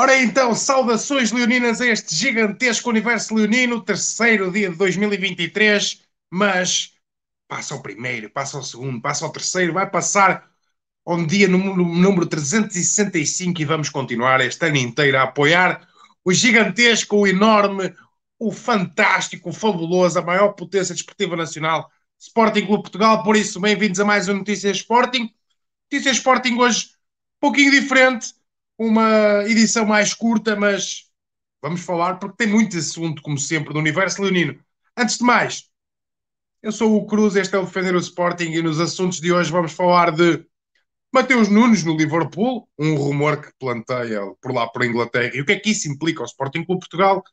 Ora então, saudações leoninas a este gigantesco universo leonino, terceiro dia de 2023, mas passa o primeiro, passa o segundo, passa o terceiro, vai passar um dia no, no número 365 e vamos continuar este ano inteiro a apoiar o gigantesco, o enorme, o fantástico, o fabuloso, a maior potência desportiva nacional, Sporting Clube Portugal. Por isso, bem-vindos a mais um Notícias Sporting. Notícias Sporting hoje um pouquinho diferente uma edição mais curta, mas vamos falar porque tem muito assunto, como sempre, do universo leonino. Antes de mais, eu sou o Cruz, este é o Defender o Sporting e nos assuntos de hoje vamos falar de Mateus Nunes no Liverpool, um rumor que planteia por lá por Inglaterra. E o que é que isso implica ao Sporting Clube Portugal?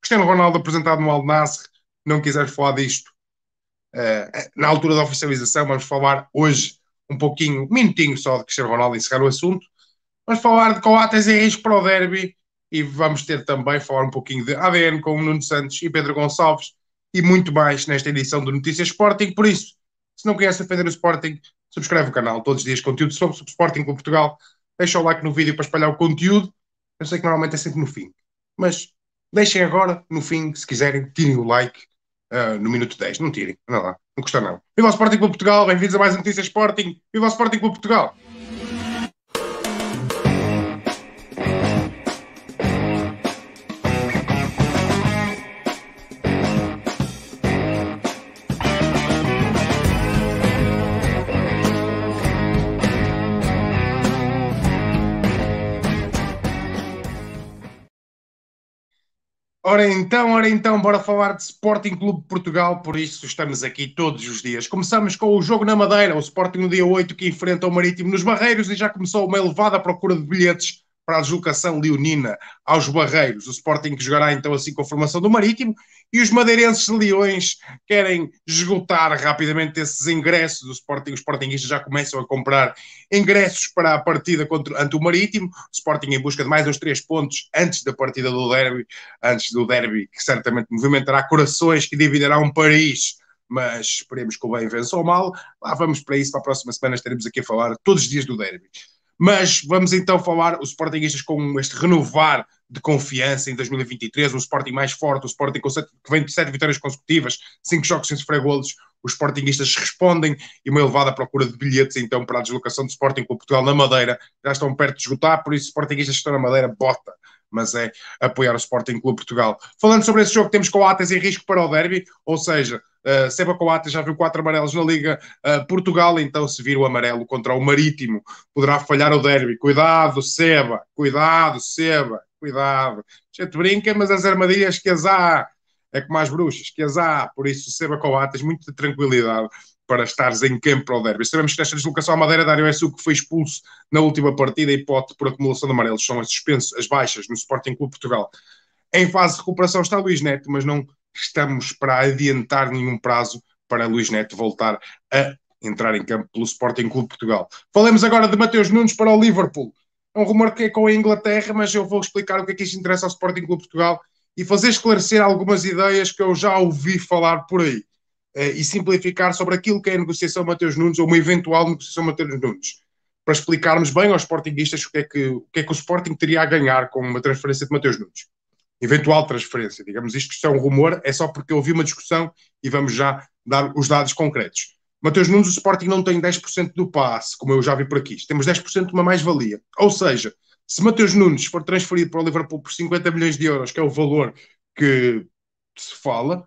Cristiano Ronaldo apresentado no Al Nassr, não quiseres falar disto. Uh, na altura da oficialização, vamos falar hoje um pouquinho, um minutinho só de Cristiano Ronaldo e encerrar o assunto. Vamos falar de Coates e Reis para o derby e vamos ter também falar um pouquinho de ADN com o Nuno Santos e Pedro Gonçalves e muito mais nesta edição do Notícias Sporting. Por isso, se não conhece a Federa Sporting, subscreve o canal. Todos os dias conteúdo sobre Sporting com Portugal. Deixa o like no vídeo para espalhar o conteúdo. Eu sei que normalmente é sempre no fim, mas deixem agora, no fim, se quiserem, tirem o like uh, no minuto 10. Não tirem, não, lá, não custa não. Viva o Sporting com Portugal, bem-vindos a mais Notícias Sporting. Viva o Sporting com Portugal! Ora então, ora então, bora falar de Sporting Clube de Portugal, por isso estamos aqui todos os dias. Começamos com o jogo na Madeira, o Sporting no dia 8 que enfrenta o Marítimo nos Barreiros e já começou uma elevada procura de bilhetes para a deslocação leonina aos Barreiros, o Sporting que jogará então assim com a formação do Marítimo, e os madeirenses de Leões querem esgotar rapidamente esses ingressos do Sporting, os Sportingistas já começam a comprar ingressos para a partida contra, ante o Marítimo, o Sporting em busca de mais uns três pontos antes da partida do derby, antes do derby que certamente movimentará corações, que dividirá um Paris mas esperemos que o bem vença o mal. Lá vamos para isso, para a próxima semana estaremos aqui a falar todos os dias do derby. Mas vamos então falar os Sportingistas com este renovar de confiança em 2023, um Sporting mais forte, o Sporting que vem de sete vitórias consecutivas, cinco jogos sem sofrer golos, os Sportingistas respondem e uma elevada procura de bilhetes então para a deslocação do Sporting com Portugal na Madeira, já estão perto de esgotar, por isso Sportingistas que estão na Madeira, bota! mas é apoiar o Sporting Clube Portugal. Falando sobre esse jogo, temos com Atas em risco para o derby, ou seja, eh, Seba Coates já viu quatro amarelos na Liga uh, Portugal, então se vir o amarelo contra o Marítimo, poderá falhar o derby. Cuidado, Seba, cuidado, Seba, cuidado. A gente brinca, mas as armadilhas que as há, é como as bruxas, que as há. Por isso, Seba Coates, de tranquilidade para estares em campo para o derby. Sabemos que nesta deslocação à Madeira, Dário Essu, que foi expulso na última partida, e pode por acumulação de amarelos, são as suspensas, as baixas no Sporting Clube Portugal. Em fase de recuperação está Luís Neto, mas não estamos para adiantar nenhum prazo para Luís Neto voltar a entrar em campo pelo Sporting Clube Portugal. Falemos agora de Mateus Nunes para o Liverpool. É um rumor que é com a Inglaterra, mas eu vou explicar o que é que isto interessa ao Sporting Clube Portugal e fazer esclarecer algumas ideias que eu já ouvi falar por aí eh, e simplificar sobre aquilo que é a negociação Mateus Nunes ou uma eventual negociação Mateus Nunes. Para explicarmos bem aos Sportingistas o que é que o, que é que o Sporting teria a ganhar com uma transferência de Mateus Nunes eventual transferência. Digamos, isto que é um rumor, é só porque ouvi uma discussão e vamos já dar os dados concretos. Mateus Nunes, o Sporting não tem 10% do passe, como eu já vi por aqui. Temos 10% de uma mais-valia. Ou seja, se Mateus Nunes for transferido para o Liverpool por 50 milhões de euros, que é o valor que se fala,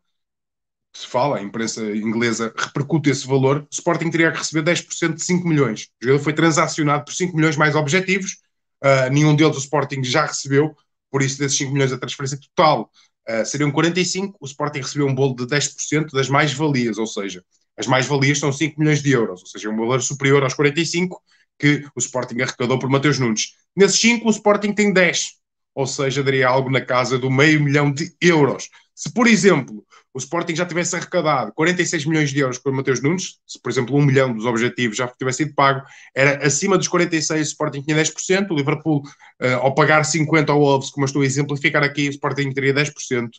se fala, a imprensa inglesa repercute esse valor, o Sporting teria que receber 10% de 5 milhões. O jogador foi transacionado por 5 milhões mais objetivos, uh, nenhum deles o Sporting já recebeu, por isso desses 5 milhões da transferência total uh, seriam 45, o Sporting recebeu um bolo de 10% das mais-valias, ou seja, as mais-valias são 5 milhões de euros, ou seja, um valor superior aos 45 que o Sporting arrecadou por Mateus Nunes. Nesses 5, o Sporting tem 10, ou seja, daria algo na casa do meio milhão de euros. Se, por exemplo, o Sporting já tivesse arrecadado 46 milhões de euros com o Mateus Nunes, se, por exemplo, um milhão dos objetivos já tivesse sido pago, era acima dos 46, o Sporting tinha 10%, o Liverpool, uh, ao pagar 50 ao Wolves, como eu estou a exemplificar aqui, o Sporting teria 10%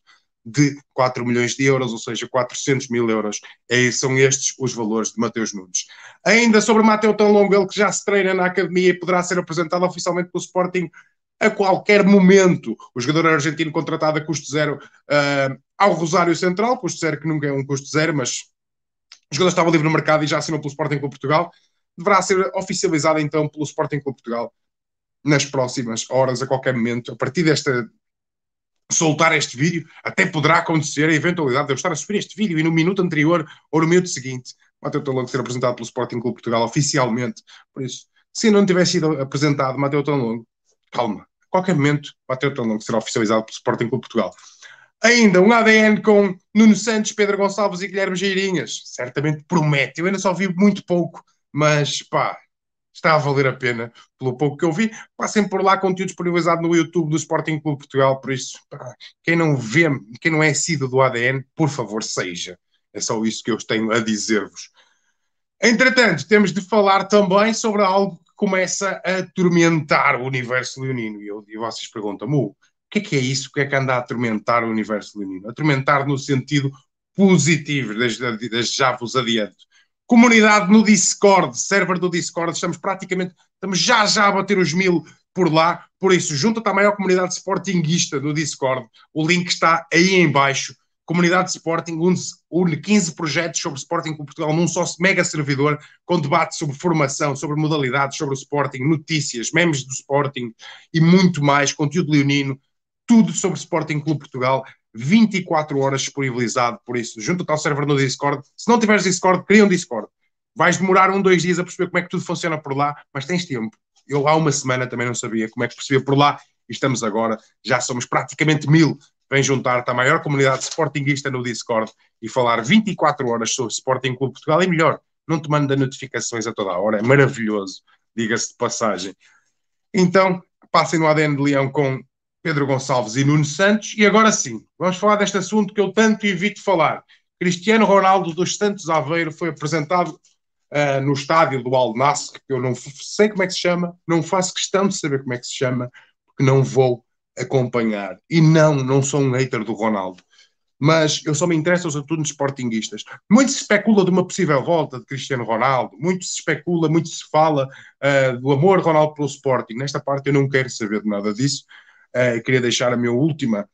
de 4 milhões de euros, ou seja, 400 mil euros. E é, são estes os valores de Mateus Nunes. Ainda sobre Mateu Longo, ele que já se treina na academia e poderá ser apresentado oficialmente pelo Sporting a qualquer momento. O jogador argentino contratado a custo zero uh, ao Rosário Central, custo zero que nunca é um custo zero, mas o jogador estava livre no mercado e já assinou pelo Sporting Clube Portugal. Deverá ser oficializado então pelo Sporting Clube Portugal nas próximas horas, a qualquer momento, a partir desta. Soltar este vídeo, até poderá acontecer a eventualidade de eu estar a subir este vídeo e no minuto anterior ou no minuto seguinte, Mateu Tolão ser apresentado pelo Sporting Clube Portugal oficialmente. Por isso, se não tivesse sido apresentado Mateu Tolão, calma, qualquer momento vai o teu que será oficializado pelo Sporting Clube Portugal. Ainda um ADN com Nuno Santos, Pedro Gonçalves e Guilherme Geirinhas. Certamente promete. Eu ainda só vi muito pouco, mas pá, está a valer a pena pelo pouco que eu vi. Passem por lá conteúdo disponibilizado no YouTube do Sporting Clube Portugal, por isso, pá, quem não vê, quem não é sido do ADN, por favor, seja. É só isso que eu tenho a dizer-vos. Entretanto, temos de falar também sobre algo começa a atormentar o universo leonino. E, eu, e vocês perguntam-me, o que é que é isso? O que é que anda a atormentar o universo leonino? Atormentar no sentido positivo, desde, desde já vos adianto. Comunidade no Discord, server do Discord, estamos praticamente, estamos já já a bater os mil por lá. Por isso, junta te à comunidade sportinguista no Discord. O link está aí em baixo. Comunidade Sporting une 15 projetos sobre Sporting com Portugal num só mega servidor, com debate sobre formação, sobre modalidades, sobre o Sporting, notícias, memes do Sporting e muito mais, conteúdo leonino, tudo sobre Sporting Clube Portugal, 24 horas disponibilizado, por isso, junta-te ao server no Discord. Se não tiveres Discord, cria um Discord. Vais demorar um, dois dias a perceber como é que tudo funciona por lá, mas tens tempo. Eu há uma semana também não sabia como é que percebia por lá e estamos agora, já somos praticamente mil Vem juntar-te à maior comunidade sportinguista no Discord e falar 24 horas sobre Sporting Clube Portugal e melhor, não te manda notificações a toda a hora. É maravilhoso, diga-se de passagem. Então, passem no ADN de Leão com Pedro Gonçalves e Nuno Santos. E agora sim, vamos falar deste assunto que eu tanto evito falar. Cristiano Ronaldo dos Santos Aveiro foi apresentado uh, no estádio do Al Nassr, que eu não sei como é que se chama, não faço questão de saber como é que se chama, porque não vou acompanhar. E não, não sou um hater do Ronaldo. Mas eu só me interesso aos atunos esportinguistas. Muito se especula de uma possível volta de Cristiano Ronaldo, muito se especula, muito se fala uh, do amor Ronaldo pelo Sporting. Nesta parte eu não quero saber de nada disso. Uh, queria deixar a minha última,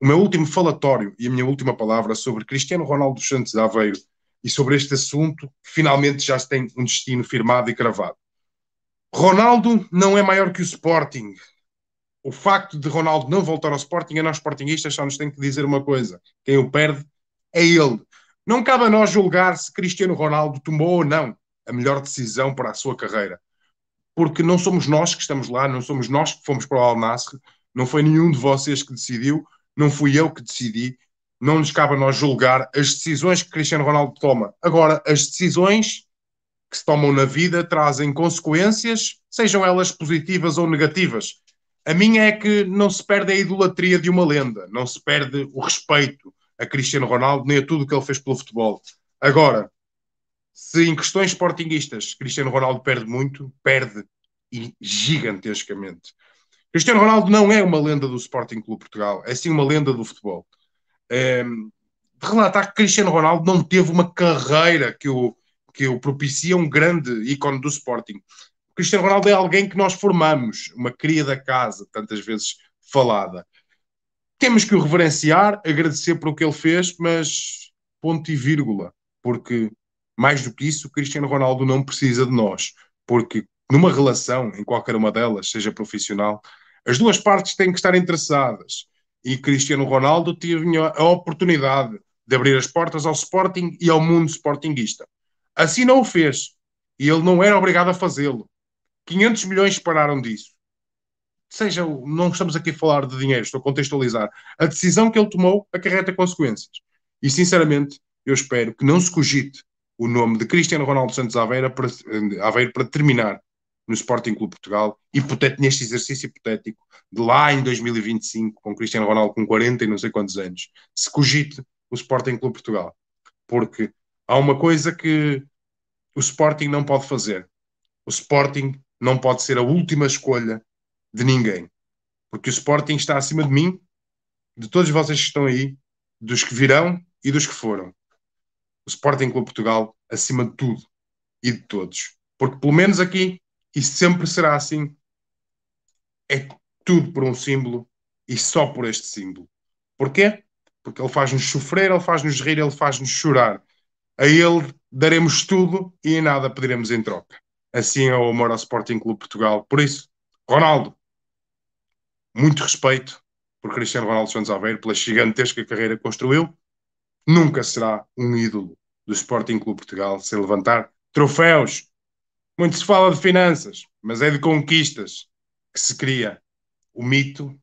o meu último falatório e a minha última palavra sobre Cristiano Ronaldo dos Santos Aveiro e sobre este assunto que finalmente já se tem um destino firmado e cravado. Ronaldo não é maior que o Sporting, o facto de Ronaldo não voltar ao Sporting, a é nós Sportingistas só nos tem que dizer uma coisa: quem o perde é ele. Não cabe a nós julgar se Cristiano Ronaldo tomou ou não a melhor decisão para a sua carreira, porque não somos nós que estamos lá, não somos nós que fomos para o Al Nassr, não foi nenhum de vocês que decidiu, não fui eu que decidi. Não nos cabe a nós julgar as decisões que Cristiano Ronaldo toma. Agora, as decisões que se tomam na vida trazem consequências, sejam elas positivas ou negativas a minha é que não se perde a idolatria de uma lenda, não se perde o respeito a Cristiano Ronaldo nem a tudo o que ele fez pelo futebol. Agora, se em questões esportinguistas Cristiano Ronaldo perde muito, perde e gigantescamente. Cristiano Ronaldo não é uma lenda do Sporting Clube Portugal, é sim uma lenda do futebol. É, relatar que Cristiano Ronaldo não teve uma carreira que o, que o propicia um grande ícone do Sporting. Cristiano Ronaldo é alguém que nós formamos, uma cria da casa, tantas vezes falada. Temos que o reverenciar, agradecer o que ele fez, mas ponto e vírgula, porque mais do que isso, o Cristiano Ronaldo não precisa de nós, porque numa relação, em qualquer uma delas, seja profissional, as duas partes têm que estar interessadas. E Cristiano Ronaldo teve a oportunidade de abrir as portas ao Sporting e ao mundo sportinguista. Assim não o fez. E ele não era obrigado a fazê-lo. 500 milhões pararam disso. Seja, não estamos aqui a falar de dinheiro, estou a contextualizar. A decisão que ele tomou acarreta consequências. E, sinceramente, eu espero que não se cogite o nome de Cristiano Ronaldo Santos Aveiro para, eh, Aveiro para terminar no Sporting Clube Portugal, hipotético, neste exercício hipotético, de lá em 2025, com Cristiano Ronaldo com 40 e não sei quantos anos, se cogite o Sporting Clube Portugal. Porque há uma coisa que o Sporting não pode fazer. O Sporting não pode ser a última escolha de ninguém. Porque o Sporting está acima de mim, de todos vocês que estão aí, dos que virão e dos que foram. O Sporting Clube Portugal acima de tudo e de todos. Porque pelo menos aqui, e sempre será assim, é tudo por um símbolo e só por este símbolo. Porquê? Porque ele faz-nos sofrer, ele faz-nos rir, ele faz-nos chorar. A ele daremos tudo e em nada pediremos em troca. Assim é o amor ao Sporting Clube Portugal. Por isso, Ronaldo, muito respeito por Cristiano Ronaldo Santos Aveiro, pela gigantesca carreira que construiu. Nunca será um ídolo do Sporting Clube Portugal sem levantar troféus. Muito se fala de finanças, mas é de conquistas que se cria o mito,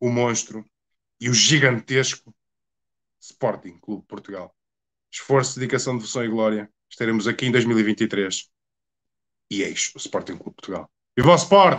o monstro e o gigantesco Sporting Clube Portugal. Esforço, dedicação, devoção e glória. Estaremos aqui em 2023 e eis é o Sporting Clube de Portugal. Viva o Sport!